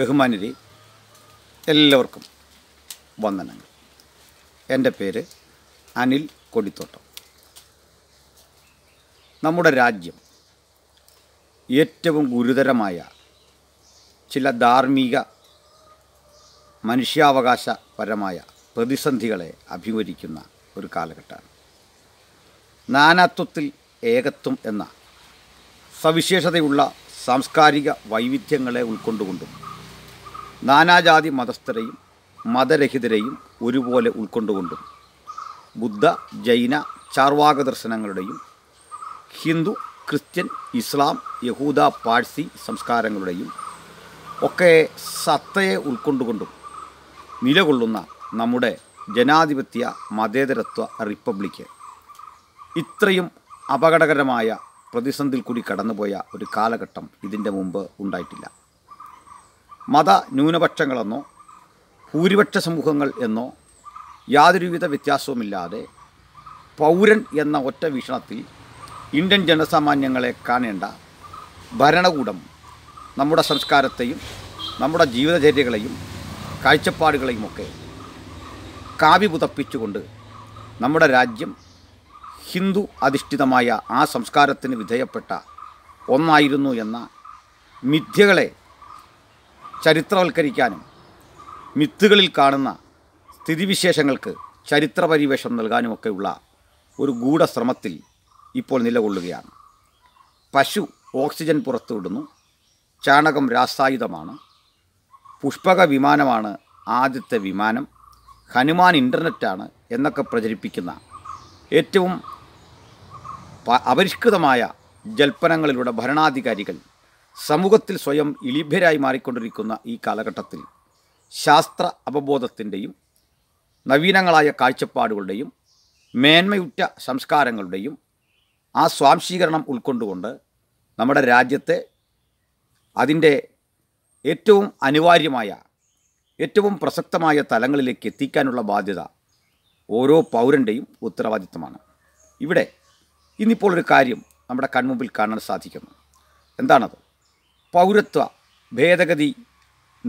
ബഹുമാനരി എല്ലാവർക്കും വന്ദനങ്ങൾ എൻ്റെ പേര് അനിൽ കൊടിത്തോട്ടം നമ്മുടെ രാജ്യം ഏറ്റവും ഗുരുതരമായ ചില ധാർമ്മിക മനുഷ്യാവകാശപരമായ പ്രതിസന്ധികളെ അഭിമുഖിക്കുന്ന ഒരു കാലഘട്ടമാണ് നാനാത്വത്തിൽ ഏകത്വം എന്ന സവിശേഷതയുള്ള സാംസ്കാരിക വൈവിധ്യങ്ങളെ ഉൾക്കൊണ്ടുകൊണ്ടും നാനാജാതി മതസ്ഥരെയും മതരഹിതരെയും ഒരുപോലെ ഉൾക്കൊണ്ടുകൊണ്ടും ബുദ്ധ ജൈന ചാർവാക ദർശനങ്ങളുടെയും ഹിന്ദു ക്രിസ്ത്യൻ ഇസ്ലാം യഹൂദ പാഴ്സി സംസ്കാരങ്ങളുടെയും ഒക്കെ സത്തയെ ഉൾക്കൊണ്ടുകൊണ്ടും നിലകൊള്ളുന്ന നമ്മുടെ ജനാധിപത്യ മതേതരത്വ റിപ്പബ്ലിക്ക് ഇത്രയും അപകടകരമായ പ്രതിസന്ധിയിൽ കൂടി കടന്നുപോയ ഒരു കാലഘട്ടം ഇതിൻ്റെ മുമ്പ് ഉണ്ടായിട്ടില്ല മത ന്യൂനപക്ഷങ്ങളെന്നോ ഭൂരിപക്ഷ സമൂഹങ്ങൾ എന്നോ യാതൊരുവിധ വ്യത്യാസവുമില്ലാതെ പൗരൻ എന്ന ഒറ്റ വീക്ഷണത്തിൽ ഇന്ത്യൻ ജനസാമാന്യങ്ങളെ കാണേണ്ട ഭരണകൂടം നമ്മുടെ സംസ്കാരത്തെയും നമ്മുടെ ജീവിതചര്യകളെയും കാഴ്ചപ്പാടുകളെയുമൊക്കെ കാവി പുതപ്പിച്ചുകൊണ്ട് നമ്മുടെ രാജ്യം ഹിന്ദു അധിഷ്ഠിതമായ ആ സംസ്കാരത്തിന് വിധേയപ്പെട്ട ഒന്നായിരുന്നു എന്ന മിഥ്യകളെ ചരിത്രവൽക്കരിക്കാനും മിത്തുകളിൽ കാണുന്ന സ്ഥിതിവിശേഷങ്ങൾക്ക് ചരിത്രപരിവേഷം നൽകാനുമൊക്കെയുള്ള ഒരു ഗൂഢശ്രമത്തിൽ ഇപ്പോൾ നിലകൊള്ളുകയാണ് പശു ഓക്സിജൻ പുറത്തുവിടുന്നു ചാണകം രാസായുധമാണ് പുഷ്പക വിമാനമാണ് ആദ്യത്തെ വിമാനം ഹനുമാൻ ഇൻ്റർനെറ്റാണ് എന്നൊക്കെ പ്രചരിപ്പിക്കുന്ന ഏറ്റവും അപരിഷ്കൃതമായ ജൽപ്പനങ്ങളിലൂടെ ഭരണാധികാരികൾ സമൂഹത്തിൽ സ്വയം ഇലിഭ്യരായി മാറിക്കൊണ്ടിരിക്കുന്ന ഈ കാലഘട്ടത്തിൽ ശാസ്ത്ര അവബോധത്തിൻ്റെയും നവീനങ്ങളായ കാഴ്ചപ്പാടുകളുടെയും മേന്മയുറ്റ സംസ്കാരങ്ങളുടെയും ആ സ്വാംശീകരണം ഉൾക്കൊണ്ടുകൊണ്ട് നമ്മുടെ രാജ്യത്തെ അതിൻ്റെ ഏറ്റവും അനിവാര്യമായ ഏറ്റവും പ്രസക്തമായ തലങ്ങളിലേക്ക് എത്തിക്കാനുള്ള ബാധ്യത ഓരോ പൗരൻ്റെയും ഉത്തരവാദിത്തമാണ് ഇവിടെ ഇന്നിപ്പോൾ ഒരു കാര്യം നമ്മുടെ കൺമുമ്പിൽ കാണാൻ സാധിക്കുന്നു എന്താണത് പൗരത്വ ഭേദഗതി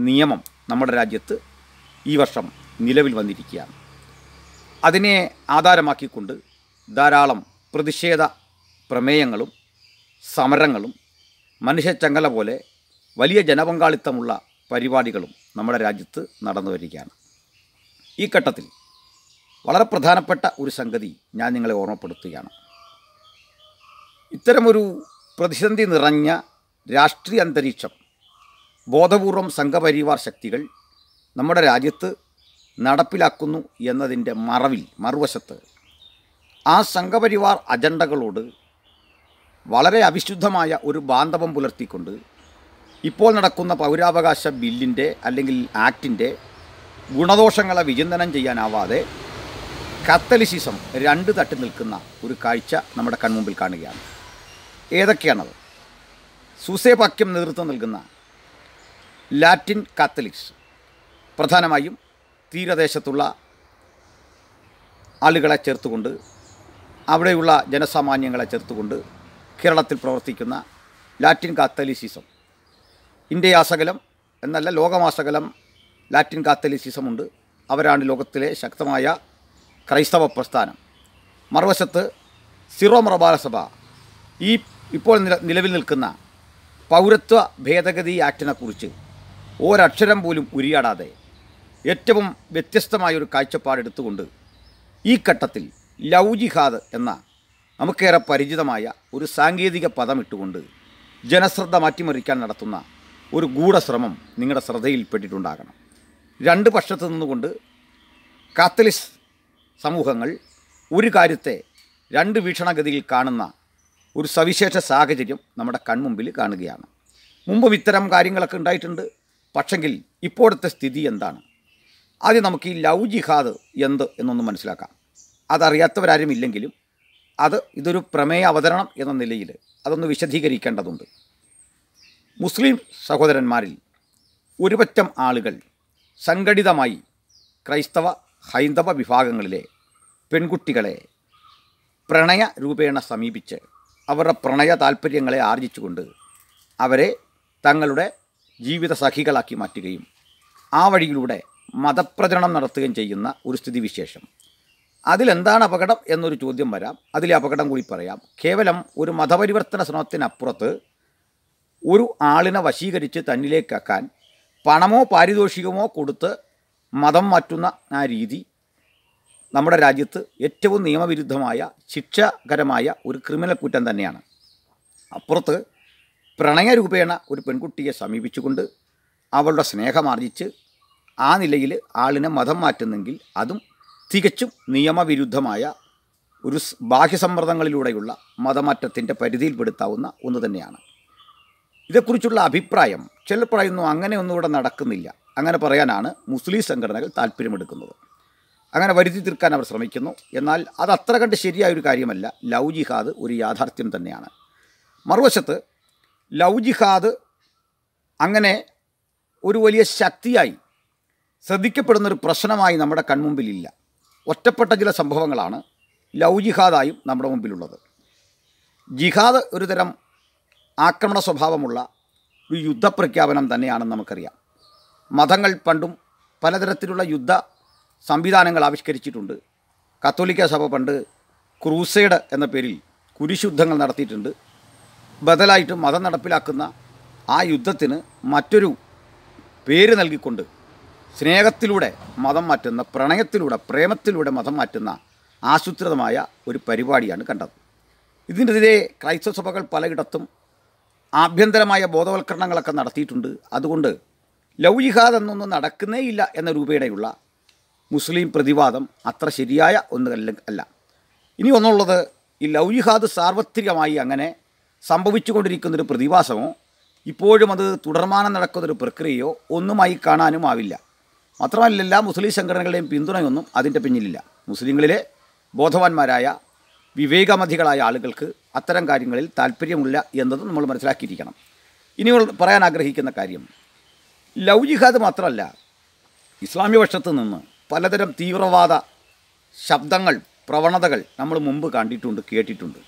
നിയമം നമ്മുടെ രാജ്യത്ത് ഈ വർഷം നിലവിൽ വന്നിരിക്കുകയാണ് അതിനെ ആധാരമാക്കിക്കൊണ്ട് ധാരാളം പ്രതിഷേധ പ്രമേയങ്ങളും സമരങ്ങളും മനുഷ്യച്ചങ്ങല പോലെ വലിയ ജനപങ്കാളിത്തമുള്ള പരിപാടികളും നമ്മുടെ രാജ്യത്ത് നടന്നു വരികയാണ് ഈ ഘട്ടത്തിൽ വളരെ പ്രധാനപ്പെട്ട ഒരു സംഗതി ഞാൻ നിങ്ങളെ ഓർമ്മപ്പെടുത്തുകയാണ് ഇത്തരമൊരു പ്രതിസന്ധി നിറഞ്ഞ രാഷ്ട്രീയ അന്തരീക്ഷം ബോധപൂർവം സംഘപരിവാർ ശക്തികൾ നമ്മുടെ രാജ്യത്ത് നടപ്പിലാക്കുന്നു എന്നതിൻ്റെ മറവിൽ മറുവശത്ത് ആ സംഘപരിവാർ അജണ്ടകളോട് വളരെ അവിശുദ്ധമായ ഒരു ബാന്ധവം പുലർത്തിക്കൊണ്ട് ഇപ്പോൾ നടക്കുന്ന പൗരാവകാശ ബില്ലിൻ്റെ അല്ലെങ്കിൽ ആക്ടിൻ്റെ ഗുണദോഷങ്ങളെ വിചിന്തനം ചെയ്യാനാവാതെ കത്തലിസിസം രണ്ട് തട്ടി നിൽക്കുന്ന ഒരു കാഴ്ച നമ്മുടെ കൺമുമ്പിൽ കാണുകയാണ് ഏതൊക്കെയാണത് സൂസേപാക്യം നേതൃത്വം നൽകുന്ന ലാറ്റിൻ കാത്തലിക്സ് പ്രധാനമായും തീരദേശത്തുള്ള ആളുകളെ ചേർത്തുകൊണ്ട് അവിടെയുള്ള ജനസാമാന്യങ്ങളെ ചേർത്തുകൊണ്ട് കേരളത്തിൽ പ്രവർത്തിക്കുന്ന ലാറ്റിൻ കാത്തലിസിസം ഇന്ത്യയാസകലം എന്നല്ല ലോകമാസകലം ലാറ്റിൻ കാത്തലിസിസമുണ്ട് അവരാണ് ലോകത്തിലെ ശക്തമായ ക്രൈസ്തവ പ്രസ്ഥാനം മറുവശത്ത് സിറോ മറബാല സഭ ഈ ഇപ്പോൾ നിലവിൽ നിൽക്കുന്ന പൗരത്വ ഭേദഗതി ആക്ടിനെക്കുറിച്ച് ഒരക്ഷരം പോലും ഉരിയാടാതെ ഏറ്റവും വ്യത്യസ്തമായൊരു കാഴ്ചപ്പാടെടുത്തുകൊണ്ട് ഈ ഘട്ടത്തിൽ ലവ് ജിഹാദ് എന്ന നമുക്കേറെ പരിചിതമായ ഒരു സാങ്കേതിക പദം ഇട്ടുകൊണ്ട് ജനശ്രദ്ധ മാറ്റിമറിക്കാൻ നടത്തുന്ന ഒരു ഗൂഢശ്രമം നിങ്ങളുടെ ശ്രദ്ധയിൽപ്പെട്ടിട്ടുണ്ടാകണം രണ്ട് പക്ഷത്ത് നിന്നുകൊണ്ട് കാത്തലിസ് സമൂഹങ്ങൾ ഒരു കാര്യത്തെ രണ്ട് വീക്ഷണഗതിയിൽ കാണുന്ന ഒരു സവിശേഷ സാഹചര്യം നമ്മുടെ കൺമുമ്പിൽ കാണുകയാണ് മുമ്പും ഇത്തരം കാര്യങ്ങളൊക്കെ ഉണ്ടായിട്ടുണ്ട് പക്ഷെങ്കിൽ ഇപ്പോഴത്തെ സ്ഥിതി എന്താണ് ആദ്യം നമുക്ക് ഈ ലവ് ജിഹാദ് എന്ത് എന്നൊന്ന് മനസ്സിലാക്കാം അതറിയാത്തവരാരും ഇല്ലെങ്കിലും അത് ഇതൊരു പ്രമേയ അവതരണം എന്ന നിലയിൽ അതൊന്ന് വിശദീകരിക്കേണ്ടതുണ്ട് മുസ്ലിം സഹോദരന്മാരിൽ ഒരുപറ്റം ആളുകൾ സംഘടിതമായി ക്രൈസ്തവ ഹൈന്ദവ വിഭാഗങ്ങളിലെ പെൺകുട്ടികളെ പ്രണയ രൂപേണ സമീപിച്ച് അവരുടെ പ്രണയ താല്പര്യങ്ങളെ ആർജിച്ചുകൊണ്ട് അവരെ തങ്ങളുടെ ജീവിത സഖികളാക്കി മാറ്റുകയും ആ വഴിയിലൂടെ മതപ്രചരണം നടത്തുകയും ചെയ്യുന്ന ഒരു സ്ഥിതിവിശേഷം അതിലെന്താണ് അപകടം എന്നൊരു ചോദ്യം വരാം അതിലെ അപകടം കൂടി പറയാം കേവലം ഒരു മതപരിവർത്തന ശ്രമത്തിനപ്പുറത്ത് ഒരു ആളിനെ വശീകരിച്ച് തന്നിലേക്കാക്കാൻ പണമോ പാരിതോഷികമോ കൊടുത്ത് മതം മാറ്റുന്ന ആ രീതി നമ്മുടെ രാജ്യത്ത് ഏറ്റവും നിയമവിരുദ്ധമായ ശിക്ഷാകരമായ ഒരു ക്രിമിനൽ കുറ്റം തന്നെയാണ് അപ്പുറത്ത് പ്രണയരൂപേണ ഒരു പെൺകുട്ടിയെ സമീപിച്ചുകൊണ്ട് അവളുടെ സ്നേഹമാർജിച്ച് ആ നിലയിൽ ആളിനെ മതം മാറ്റുന്നെങ്കിൽ അതും തികച്ചും നിയമവിരുദ്ധമായ ഒരു ബാഹ്യസമ്മർദ്ദങ്ങളിലൂടെയുള്ള മതമാറ്റത്തിൻ്റെ പരിധിയിൽപ്പെടുത്താവുന്ന ഒന്ന് തന്നെയാണ് ഇതേക്കുറിച്ചുള്ള അഭിപ്രായം ചിലർ അങ്ങനെയൊന്നും ഇവിടെ നടക്കുന്നില്ല അങ്ങനെ പറയാനാണ് മുസ്ലിം സംഘടനകൾ താല്പര്യമെടുക്കുന്നത് അങ്ങനെ വരുത്തി തീർക്കാൻ അവർ ശ്രമിക്കുന്നു എന്നാൽ അത് അത്ര കണ്ട് ഒരു കാര്യമല്ല ലവ് ജിഹാദ് ഒരു യാഥാർത്ഥ്യം തന്നെയാണ് മറുവശത്ത് ലവ് ജിഹാദ് അങ്ങനെ ഒരു വലിയ ശക്തിയായി ശ്രദ്ധിക്കപ്പെടുന്നൊരു പ്രശ്നമായി നമ്മുടെ കൺമുമ്പിലില്ല ഒറ്റപ്പെട്ട ചില സംഭവങ്ങളാണ് ലവ് ജിഹാദായും നമ്മുടെ മുമ്പിലുള്ളത് ജിഹാദ് ഒരു തരം ആക്രമണ സ്വഭാവമുള്ള ഒരു യുദ്ധപ്രഖ്യാപനം തന്നെയാണെന്ന് നമുക്കറിയാം മതങ്ങൾ പണ്ടും പലതരത്തിലുള്ള യുദ്ധ സംവിധാനങ്ങൾ ആവിഷ്കരിച്ചിട്ടുണ്ട് കത്തോലിക്ക സഭ പണ്ട് ക്രൂസൈഡ് എന്ന പേരിൽ കുരിശുദ്ധങ്ങൾ നടത്തിയിട്ടുണ്ട് ബദലായിട്ട് മതം നടപ്പിലാക്കുന്ന ആ യുദ്ധത്തിന് മറ്റൊരു പേര് നൽകിക്കൊണ്ട് സ്നേഹത്തിലൂടെ മതം മാറ്റുന്ന പ്രണയത്തിലൂടെ പ്രേമത്തിലൂടെ മതം മാറ്റുന്ന ആസൂത്രിതമായ ഒരു പരിപാടിയാണ് കണ്ടത് ഇതിനെതിരെ ക്രൈസ്തവ സഭകൾ പലയിടത്തും ആഭ്യന്തരമായ ബോധവൽക്കരണങ്ങളൊക്കെ നടത്തിയിട്ടുണ്ട് അതുകൊണ്ട് ലൗകികാതെന്നൊന്നും എന്നൊന്നും ഇല്ല എന്ന രൂപയുടെയുള്ള മുസ്ലിം പ്രതിവാദം അത്ര ശരിയായ ഒന്നല്ല അല്ല ഇനി ഒന്നുള്ളത് ഈ ലൗജിഹാദ് സാർവത്രികമായി അങ്ങനെ സംഭവിച്ചുകൊണ്ടിരിക്കുന്നൊരു പ്രതിഭാസമോ ഇപ്പോഴും അത് തുടർമാനം നടക്കുന്നൊരു പ്രക്രിയയോ ഒന്നുമായി കാണാനും ആവില്ല മാത്രമല്ല എല്ലാ മുസ്ലിം സംഘടനകളുടെയും പിന്തുണയൊന്നും അതിൻ്റെ പിന്നിലില്ല മുസ്ലിങ്ങളിലെ ബോധവാന്മാരായ വിവേകമതികളായ ആളുകൾക്ക് അത്തരം കാര്യങ്ങളിൽ താല്പര്യമില്ല എന്നത് നമ്മൾ മനസ്സിലാക്കിയിരിക്കണം ഇനി പറയാൻ ആഗ്രഹിക്കുന്ന കാര്യം ലൗജിഹാദ് മാത്രമല്ല ഇസ്ലാമിക പക്ഷത്തു നിന്ന് പലതരം തീവ്രവാദ ശബ്ദങ്ങൾ പ്രവണതകൾ നമ്മൾ മുമ്പ് കണ്ടിട്ടുണ്ട് കേട്ടിട്ടുണ്ട്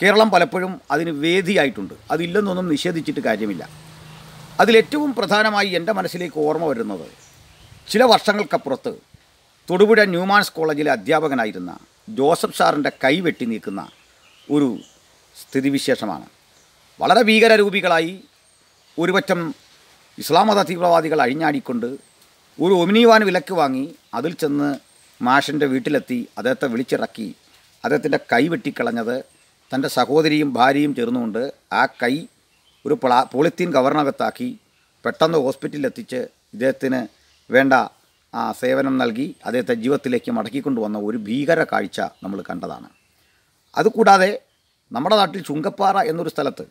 കേരളം പലപ്പോഴും അതിന് വേദിയായിട്ടുണ്ട് അതില്ലെന്നൊന്നും നിഷേധിച്ചിട്ട് കാര്യമില്ല അതിലേറ്റവും പ്രധാനമായി എൻ്റെ മനസ്സിലേക്ക് ഓർമ്മ വരുന്നത് ചില വർഷങ്ങൾക്കപ്പുറത്ത് തൊടുപുഴ ന്യൂമാൻസ് കോളേജിലെ അധ്യാപകനായിരുന്ന ജോസഫ് സാറിൻ്റെ കൈ വെട്ടി നീക്കുന്ന ഒരു സ്ഥിതിവിശേഷമാണ് വളരെ ഭീകരരൂപികളായി ഒരുപറ്റം ഇസ്ലാം മത തീവ്രവാദികൾ അഴിഞ്ഞാടിക്കൊണ്ട് ഒരു ഒമിനിവാൻ വിലക്ക് വാങ്ങി അതിൽ ചെന്ന് മാഷിൻ്റെ വീട്ടിലെത്തി അദ്ദേഹത്തെ വിളിച്ചിറക്കി അദ്ദേഹത്തിൻ്റെ കൈ വെട്ടിക്കളഞ്ഞത് തൻ്റെ സഹോദരിയും ഭാര്യയും ചേർന്നുകൊണ്ട് ആ കൈ ഒരു പ്ലാ പോളിത്തീൻ കവറിനകത്താക്കി പെട്ടെന്ന് ഹോസ്പിറ്റലിലെത്തിച്ച് ഇദ്ദേഹത്തിന് വേണ്ട ആ സേവനം നൽകി അദ്ദേഹത്തെ ജീവിതത്തിലേക്ക് മടക്കിക്കൊണ്ടുവന്ന ഒരു ഭീകര കാഴ്ച നമ്മൾ കണ്ടതാണ് അതുകൂടാതെ നമ്മുടെ നാട്ടിൽ ചുങ്കപ്പാറ എന്നൊരു സ്ഥലത്ത്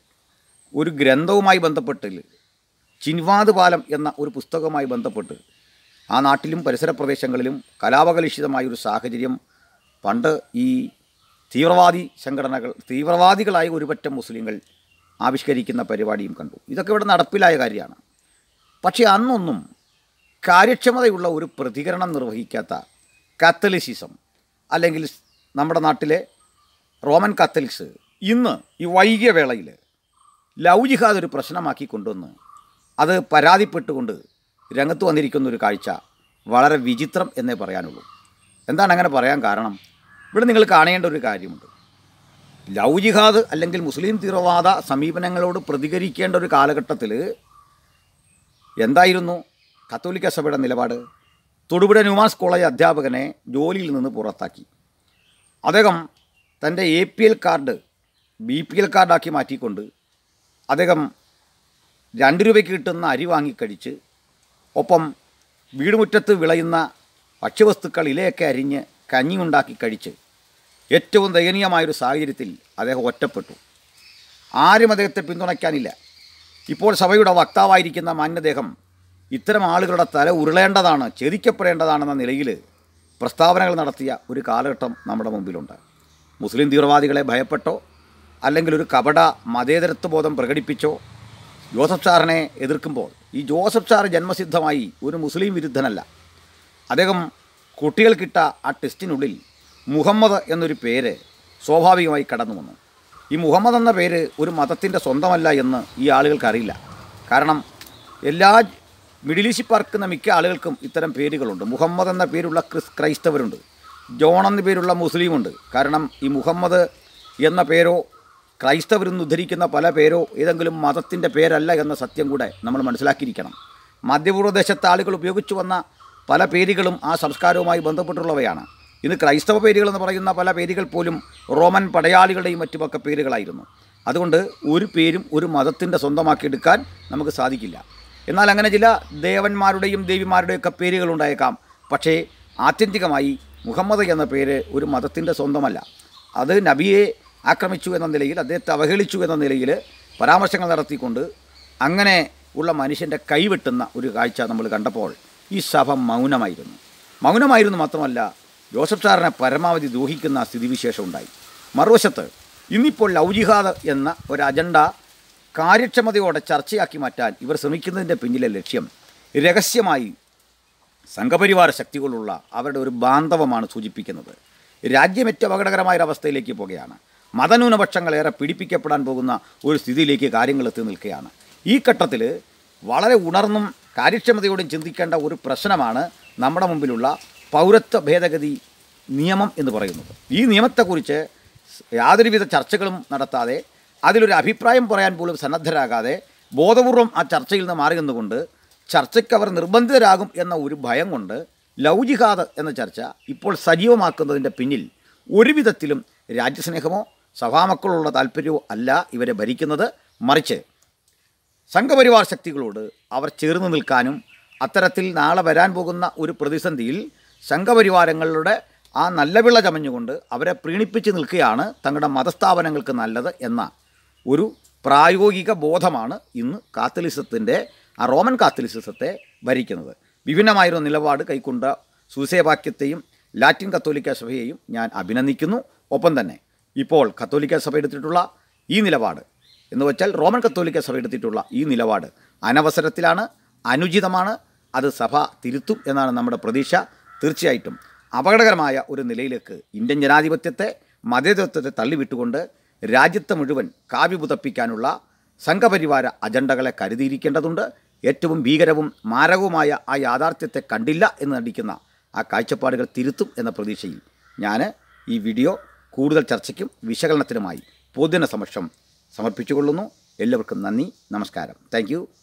ഒരു ഗ്രന്ഥവുമായി ബന്ധപ്പെട്ടിൽ ചിൻവാദ് പാലം എന്ന ഒരു പുസ്തകവുമായി ബന്ധപ്പെട്ട് ആ നാട്ടിലും പരിസര പ്രദേശങ്ങളിലും ഒരു സാഹചര്യം പണ്ട് ഈ തീവ്രവാദി സംഘടനകൾ തീവ്രവാദികളായ ഒരുപറ്റം മുസ്ലിങ്ങൾ ആവിഷ്കരിക്കുന്ന പരിപാടിയും കണ്ടു ഇതൊക്കെ ഇവിടെ നടപ്പിലായ കാര്യമാണ് പക്ഷേ അന്നൊന്നും കാര്യക്ഷമതയുള്ള ഒരു പ്രതികരണം നിർവഹിക്കാത്ത കത്തലിസിസം അല്ലെങ്കിൽ നമ്മുടെ നാട്ടിലെ റോമൻ കത്തലിക്സ് ഇന്ന് ഈ വൈകിയ വേളയിൽ ലവ് ഒരു പ്രശ്നമാക്കി കൊണ്ടുവന്ന് അത് പരാതിപ്പെട്ടുകൊണ്ട് രംഗത്ത് വന്നിരിക്കുന്ന ഒരു കാഴ്ച വളരെ വിചിത്രം എന്നേ പറയാനുള്ളൂ എന്താണ് അങ്ങനെ പറയാൻ കാരണം ഇവിടെ നിങ്ങൾ കാണേണ്ട ഒരു കാര്യമുണ്ട് ലൗജിഹാദ് ജിഹാദ് അല്ലെങ്കിൽ മുസ്ലിം തീവ്രവാദ സമീപനങ്ങളോട് പ്രതികരിക്കേണ്ട ഒരു കാലഘട്ടത്തിൽ എന്തായിരുന്നു കത്തോലിക്ക സഭയുടെ നിലപാട് തൊടുപുഴ ന്യൂമാസ് കോളേജ് അധ്യാപകനെ ജോലിയിൽ നിന്ന് പുറത്താക്കി അദ്ദേഹം തൻ്റെ A P L card B P L കാർഡാക്കി മാറ്റിക്കൊണ്ട് അദ്ദേഹം രണ്ട് രൂപയ്ക്ക് കിട്ടുന്ന അരി വാങ്ങിക്കഴിച്ച് ഒപ്പം വീടുമുറ്റത്ത് വിളയുന്ന ഭക്ഷ്യവസ്തുക്കൾ ഇലയൊക്കെ അരിഞ്ഞ് കഞ്ഞി ഉണ്ടാക്കി കഴിച്ച് ഏറ്റവും ദയനീയമായൊരു സാഹചര്യത്തിൽ അദ്ദേഹം ഒറ്റപ്പെട്ടു ആരും അദ്ദേഹത്തെ പിന്തുണയ്ക്കാനില്ല ഇപ്പോൾ സഭയുടെ വക്താവായിരിക്കുന്ന മാന്യദേഹം ഇത്തരം ആളുകളുടെ തല ഉരുളേണ്ടതാണ് ഛേദിക്കപ്പെടേണ്ടതാണെന്ന നിലയിൽ പ്രസ്താവനകൾ നടത്തിയ ഒരു കാലഘട്ടം നമ്മുടെ മുമ്പിലുണ്ട് മുസ്ലിം തീവ്രവാദികളെ ഭയപ്പെട്ടോ അല്ലെങ്കിൽ ഒരു കപട മതേതരത്വബോധം പ്രകടിപ്പിച്ചോ ജോസഫ് സാറിനെ എതിർക്കുമ്പോൾ ഈ ജോസഫ് സാർ ജന്മസിദ്ധമായി ഒരു മുസ്ലിം വിരുദ്ധനല്ല അദ്ദേഹം കുട്ടികൾക്കിട്ട ആ ടെസ്റ്റിനുള്ളിൽ മുഹമ്മദ് എന്നൊരു പേര് സ്വാഭാവികമായി കടന്നു വന്നു ഈ മുഹമ്മദ് എന്ന പേര് ഒരു മതത്തിൻ്റെ സ്വന്തമല്ല എന്ന് ഈ ആളുകൾക്കറിയില്ല കാരണം എല്ലാ മിഡിൽ ഈസ്റ്റ് പാർക്കുന്ന മിക്ക ആളുകൾക്കും ഇത്തരം പേരുകളുണ്ട് മുഹമ്മദ് എന്ന പേരുള്ള ക്രിസ് ക്രൈസ്തവരുണ്ട് ജോൺ എന്ന പേരുള്ള മുസ്ലിമുണ്ട് കാരണം ഈ മുഹമ്മദ് എന്ന പേരോ ക്രൈസ്തവരെന്ന് ഉദ്ധരിക്കുന്ന പല പേരോ ഏതെങ്കിലും മതത്തിൻ്റെ പേരല്ല എന്ന സത്യം കൂടെ നമ്മൾ മനസ്സിലാക്കിയിരിക്കണം മധ്യപൂർവ്വദേശത്തെ ആളുകൾ ഉപയോഗിച്ചു വന്ന പല പേരുകളും ആ സംസ്കാരവുമായി ബന്ധപ്പെട്ടുള്ളവയാണ് ഇന്ന് ക്രൈസ്തവ പേരുകളെന്ന് പറയുന്ന പല പേരുകൾ പോലും റോമൻ പടയാളികളുടെയും മറ്റുമൊക്കെ പേരുകളായിരുന്നു അതുകൊണ്ട് ഒരു പേരും ഒരു മതത്തിൻ്റെ സ്വന്തമാക്കി എടുക്കാൻ നമുക്ക് സാധിക്കില്ല എന്നാൽ അങ്ങനെ ചില ദേവന്മാരുടെയും ദേവിമാരുടെയൊക്കെ പേരുകളുണ്ടായേക്കാം പക്ഷേ ആത്യന്തികമായി മുഹമ്മദ് എന്ന പേര് ഒരു മതത്തിൻ്റെ സ്വന്തമല്ല അത് നബിയെ ആക്രമിച്ചു എന്ന നിലയിൽ അദ്ദേഹത്തെ അവഹേളിച്ചു എന്ന നിലയിൽ പരാമർശങ്ങൾ നടത്തിക്കൊണ്ട് അങ്ങനെ ഉള്ള മനുഷ്യൻ്റെ കൈവെട്ടുന്ന ഒരു കാഴ്ച നമ്മൾ കണ്ടപ്പോൾ ഈ സഭ മൗനമായിരുന്നു മൗനമായിരുന്നു മാത്രമല്ല ജോസഫ് സാറിനെ പരമാവധി ദൂഹിക്കുന്ന സ്ഥിതിവിശേഷം ഉണ്ടായി മറുവശത്ത് ഇന്നിപ്പോൾ ലൗജിഹാദ് എന്ന ഒരു അജണ്ട കാര്യക്ഷമതയോടെ ചർച്ചയാക്കി മാറ്റാൻ ഇവർ ശ്രമിക്കുന്നതിൻ്റെ പിന്നിലെ ലക്ഷ്യം രഹസ്യമായി സംഘപരിവാര ശക്തികളുള്ള അവരുടെ ഒരു ബാന്ധവമാണ് സൂചിപ്പിക്കുന്നത് രാജ്യമേറ്റ അപകടകരമായ ഒരവസ്ഥയിലേക്ക് പോകുകയാണ് മതന്യൂനപക്ഷങ്ങളേറെ പീഡിപ്പിക്കപ്പെടാൻ പോകുന്ന ഒരു സ്ഥിതിയിലേക്ക് കാര്യങ്ങൾ എത്തി നിൽക്കുകയാണ് ഈ ഘട്ടത്തിൽ വളരെ ഉണർന്നും കാര്യക്ഷമതയോടും ചിന്തിക്കേണ്ട ഒരു പ്രശ്നമാണ് നമ്മുടെ മുമ്പിലുള്ള പൗരത്വ ഭേദഗതി നിയമം എന്ന് പറയുന്നത് ഈ നിയമത്തെക്കുറിച്ച് യാതൊരുവിധ ചർച്ചകളും നടത്താതെ അതിലൊരു അഭിപ്രായം പറയാൻ പോലും സന്നദ്ധരാകാതെ ബോധപൂർവം ആ ചർച്ചയിൽ നിന്ന് മാറി നിന്നുകൊണ്ട് ചർച്ചയ്ക്ക് അവർ നിർബന്ധിതരാകും എന്ന ഒരു ഭയം കൊണ്ട് ലൗജിഹാദ് എന്ന ചർച്ച ഇപ്പോൾ സജീവമാക്കുന്നതിൻ്റെ പിന്നിൽ ഒരുവിധത്തിലും രാജ്യസ്നേഹമോ സഭാമക്കളുള്ള താല്പര്യവും അല്ല ഇവരെ ഭരിക്കുന്നത് മറിച്ച് സംഘപരിവാർ ശക്തികളോട് അവർ ചേർന്ന് നിൽക്കാനും അത്തരത്തിൽ നാളെ വരാൻ പോകുന്ന ഒരു പ്രതിസന്ധിയിൽ സംഘപരിവാരങ്ങളുടെ ആ നല്ല വിള ചമഞ്ഞുകൊണ്ട് അവരെ പ്രീണിപ്പിച്ച് നിൽക്കുകയാണ് തങ്ങളുടെ മതസ്ഥാപനങ്ങൾക്ക് നല്ലത് എന്ന ഒരു പ്രായോഗിക ബോധമാണ് ഇന്ന് കാത്തലിസത്തിൻ്റെ ആ റോമൻ കാത്തലിസത്തെ ഭരിക്കുന്നത് വിഭിന്നമായൊരു നിലപാട് കൈക്കൊണ്ട സൂസേവാക്യത്തെയും ലാറ്റിൻ കത്തോലിക്ക സഭയെയും ഞാൻ അഭിനന്ദിക്കുന്നു ഒപ്പം തന്നെ ഇപ്പോൾ കത്തോലിക്ക സഭ എടുത്തിട്ടുള്ള ഈ നിലപാട് എന്ന് വെച്ചാൽ റോമൻ കത്തോലിക്ക സഭ എടുത്തിട്ടുള്ള ഈ നിലപാട് അനവസരത്തിലാണ് അനുചിതമാണ് അത് സഭ തിരുത്തും എന്നാണ് നമ്മുടെ പ്രതീക്ഷ തീർച്ചയായിട്ടും അപകടകരമായ ഒരു നിലയിലേക്ക് ഇന്ത്യൻ ജനാധിപത്യത്തെ മതേതത്വത്തെ തള്ളിവിട്ടുകൊണ്ട് രാജ്യത്തെ മുഴുവൻ കാവ്യപുതപ്പിക്കാനുള്ള സംഘപരിവാര അജണ്ടകളെ കരുതിയിരിക്കേണ്ടതുണ്ട് ഏറ്റവും ഭീകരവും മാരകവുമായ ആ യാഥാർത്ഥ്യത്തെ കണ്ടില്ല എന്ന് നടിക്കുന്ന ആ കാഴ്ചപ്പാടുകൾ തിരുത്തും എന്ന പ്രതീക്ഷയിൽ ഞാൻ ഈ വീഡിയോ കൂടുതൽ ചർച്ചയ്ക്കും വിശകലനത്തിനുമായി പൊതുജന സമക്ഷം സമർപ്പിച്ചുകൊള്ളുന്നു എല്ലാവർക്കും നന്ദി നമസ്കാരം താങ്ക്